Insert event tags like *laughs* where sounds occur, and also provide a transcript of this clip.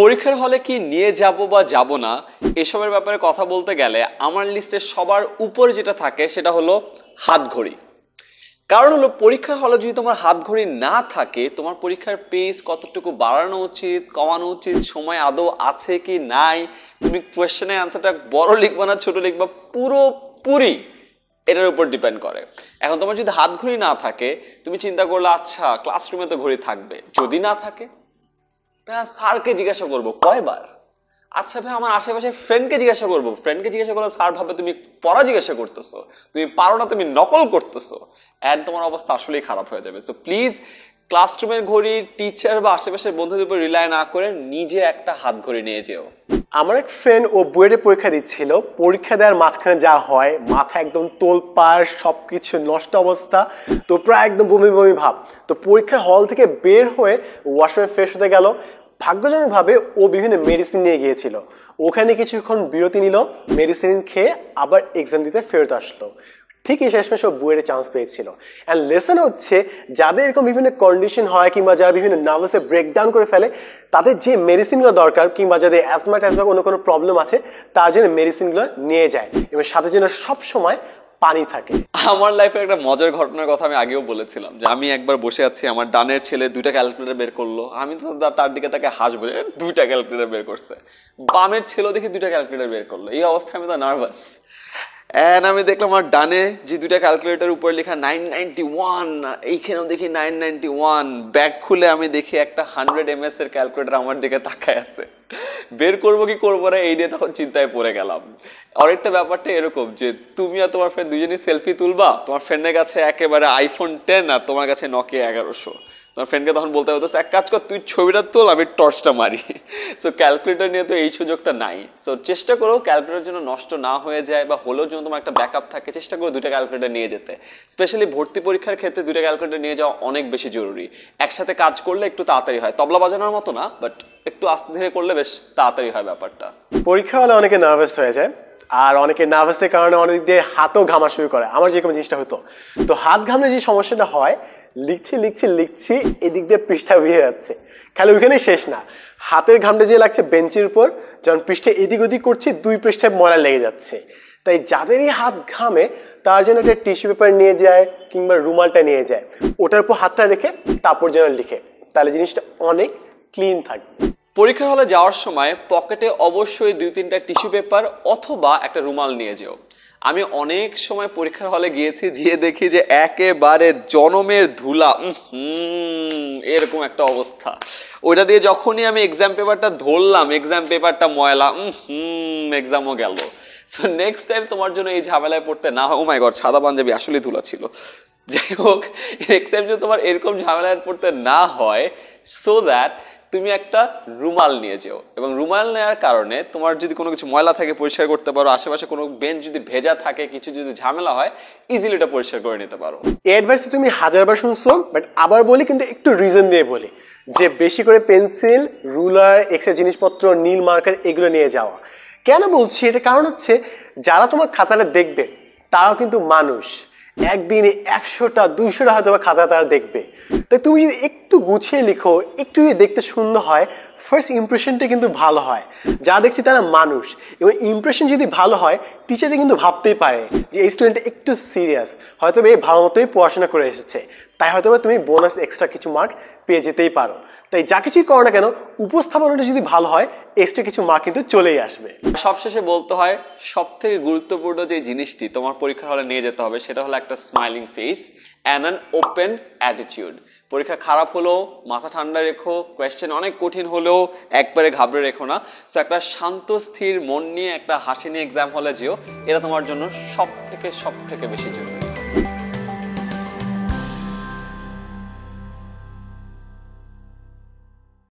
পরীক্ষার হলে কি নিয়ে যাব বা যাব না এসবের ব্যাপারে কথা বলতে গেলে আমার লিস্টে সবার উপরে যেটা থাকে সেটা হলো হাত ঘড়ি কারণ হলো পরীক্ষার হলে যদি তোমার হাত ঘড়ি না থাকে তোমার পরীক্ষার পেস কতটুকু বাড়ানো উচিত কমানো উচিত সময় আদৌ আছে কি নাই তুমি কোয়েশ্চেনের আনসারটা বড় লিখবো না ছোটো লিখবা পুরোপুরি এটার উপর ডিপেন্ড করে এখন তোমার যদি হাত ঘড়ি না থাকে তুমি চিন্তা করলে আচ্ছা ক্লাসরুমে তো ঘড়ি থাকবে যদি না থাকে ভাইয়া হ্যাঁ, স্যারকে জিজ্ঞাসা করবো কয়বার আচ্ছা ভাই আমার আশেপাশে ফ্রেন্ডকে জিজ্ঞাসা করবো ফ্রেন্ডকে জিজ্ঞাসা করলে স্যার ভাবে তুমি পড়া জিজ্ঞাসা করতেছো তুমি পারো না তুমি নকল করতেছো অ্যান্ড তোমার অবস্থা আসলেই খারাপ হয়ে যাবে সো প্লিজ ক্লাসরুমের ঘড়ি টিচার বা আশেপাশের বন্ধুদের উপর রিলায় না করে নিজে একটা হাত ঘড়ি নিয়ে যেও আমার এক ফ্রেন্ড ও বুয়েটে পরীক্ষা দিচ্ছিল পরীক্ষা দেওয়ার মাঝখানে যা হয় মাথা একদম তোলপাড় সব কিছু নষ্ট অবস্থা তো প্রায় একদম বমি বমি ভাব তো পরীক্ষা হল থেকে বের হয়ে ওয়াশরুমে ফ্রেশ হতে গেল ভাগ্যজনকভাবে ও বিভিন্ন মেডিসিন নিয়ে গিয়েছিল ওখানে কিছুক্ষণ বিরতি নিল মেডিসিন খেয়ে আবার এক্সাম দিতে ফেরত আসলো ঠিকই শেষমেশ ও বইয়ের চান্স পেয়েছিল অ্যান্ড লেসন হচ্ছে যাদের এরকম বিভিন্ন কন্ডিশন হয় কিংবা যারা বিভিন্ন নার্ভাসে ব্রেকডাউন করে ফেলে তাদের যে মেডিসিনগুলো দরকার কিংবা যাদের অ্যাজমা ট্যাজমা কোনো কোনো প্রবলেম আছে তার জন্য মেডিসিনগুলো নিয়ে যায় এবং সাথে যেন সবসময় পানি থাকে আমার লাইফে একটা মজার ঘটনার কথা আমি আগেও বলেছিলাম যে আমি একবার বসে আছি আমার ডানের ছেলে দুইটা ক্যালকুলেটর বের করলো আমি তো তার দিকে তাকে হাসবো দুইটা ক্যালকুলেটর বের করছে বামের ছেলে দেখি দুইটা ক্যালকুলেটর বের করলো এই অবস্থায় আমি তো নার্ভাস অ্যান্ড আমি দেখলাম আমার ডানে যে দুইটা ক্যালকুলেটার উপরে লেখা নাইন নাইনটি ওয়ান এইখানেও দেখি নাইন নাইনটি ওয়ান ব্যাগ খুলে আমি দেখি একটা হান্ড্রেড এম এর ক্যালকুলেটার আমার দিকে তাকায় আছে বের করবো কি করবো না এই নিয়ে তখন চিন্তায় পড়ে গেলাম আরেকটা ব্যাপারটা এরকম যে তুমি আর তোমার ফ্রেন্ড দুজনেই সেলফি তুলবা তোমার ফ্রেন্ডের কাছে একেবারে আইফোন টেন আর তোমার কাছে নকে এগারোশো তোমার ফ্রেন্ডকে তখন বলতে হতো এক কাজ কর তুই ছবিটা তোল আমি টর্চটা মারি সো *laughs* ক্যালকুলেটর নিয়ে তো এই সুযোগটা নাই সো চেষ্টা করো ক্যালকুলেটার জন্য নষ্ট না হয়ে যায় বা হলেও জন্য তোমার একটা ব্যাকআপ থাকে চেষ্টা করো দুটো ক্যালকুলেটার নিয়ে যেতে স্পেশালি ভর্তি পরীক্ষার ক্ষেত্রে দুটো ক্যালকুলেটার নিয়ে যাওয়া অনেক বেশি জরুরি একসাথে কাজ করলে একটু তাড়াতাড়ি হয় তবলা বাজানোর মতো না বাট একটু আস্তে ধীরে করলে বেশ তাড়াতাড়ি হয় ব্যাপারটা পরীক্ষা হলে অনেকে নার্ভাস হয়ে যায় আর অনেকে নার্ভাসের কারণে অনেক দিয়ে হাতও ঘামা শুরু করে আমার যেরকম জিনিসটা হতো তো হাত ঘামলে যে সমস্যাটা হয় লিখছি লিখছি লিখছি এদিক দিয়ে পৃষ্ঠা ভিয়ে যাচ্ছে খালি ওইখানে শেষ না হাতের ঘামটা যে লাগছে বেঞ্চের উপর যখন পৃষ্ঠে এদিক ওদিক করছি দুই পৃষ্ঠায় ময়লা লেগে যাচ্ছে তাই যাদেরই হাত ঘামে তার জন্য একটা টিস্যু পেপার নিয়ে যায় কিংবা রুমালটা নিয়ে যায় ওটার উপর হাতটা রেখে তারপর যেন লিখে তাহলে জিনিসটা অনেক ক্লিন থাকবে পরীক্ষার হলে যাওয়ার সময় পকেটে অবশ্যই দুই তিনটা টিস্যু পেপার অথবা একটা রুমাল নিয়ে যেও আমি অনেক সময় পরীক্ষার হলে গিয়েছি গিয়ে দেখি যে একেবারে জনমের ধুলা এরকম একটা অবস্থা ওইটা দিয়ে যখনই আমি এক্সাম পেপারটা ধরলাম এক্সাম পেপারটা ময়লা হুম এক্সামও গেল সো নেক্সট টাইম তোমার জন্য এই ঝামেলায় পড়তে না হয় ও মাই গড সাদা পাঞ্জাবি আসলে ধুলা ছিল যাই হোক নেক্সট টাইম যদি তোমার এরকম ঝামেলায় পড়তে না হয় সো দ্যাট তুমি একটা রুমাল নিয়ে যেও এবং রুমাল নেওয়ার কারণে তোমার যদি কোনো কিছু ময়লা থাকে পরিষ্কার করতে পারো আশেপাশে কোনো বেঞ্চ যদি ভেজা থাকে কিছু যদি ঝামেলা হয় ইজিলি এটা পরিষ্কার করে নিতে পারো এই অ্যাডভাইস তুমি হাজারবার শুনছো বাট আবার বলি কিন্তু একটু রিজন দিয়ে বলি যে বেশি করে পেন্সিল রুলার এক্সট্রা জিনিসপত্র নীল মার্কার এগুলো নিয়ে যাওয়া কেন বলছি এটা কারণ হচ্ছে যারা তোমার খাতাটা দেখবে তারাও কিন্তু মানুষ একদিনে একশোটা দুশোটা হয়তো বা খাতা তারা দেখবে তাই তুমি যদি একটু গুছিয়ে লিখো একটু যদি দেখতে সুন্দর হয় ফার্স্ট ইমপ্রেশনটা কিন্তু ভালো হয় যা দেখছি তারা মানুষ এবং ইমপ্রেশন যদি ভালো হয় টিচারে কিন্তু ভাবতেই পারে যে এই স্টুডেন্টটা একটু সিরিয়াস হয়তো এই ভালো মতোই পড়াশোনা করে এসেছে তাই হয়তো তুমি বোনাস এক্সট্রা কিছু মার্ক পেয়ে যেতেই পারো তাই যা কিছুই করো না কেন উপস্থাপনাটা যদি ভালো হয় এক্সট্রা কিছু মা কিন্তু চলেই আসবে সবশেষে বলতে হয় সব থেকে গুরুত্বপূর্ণ যে জিনিসটি তোমার পরীক্ষার হলে নিয়ে যেতে হবে সেটা হলো একটা smiling face an an open attitude পরীক্ষা খারাপ হলো মাথা ঠান্ডা রেখো কোয়েশ্চেন অনেক কঠিন হলেও একবারে ঘাবড়ে রেখো না সো একটা শান্ত স্থির মন নিয়ে একটা হাসি নিয়ে এক্সাম হলে যেও এটা তোমার জন্য সব থেকে সব থেকে বেশি জরুরি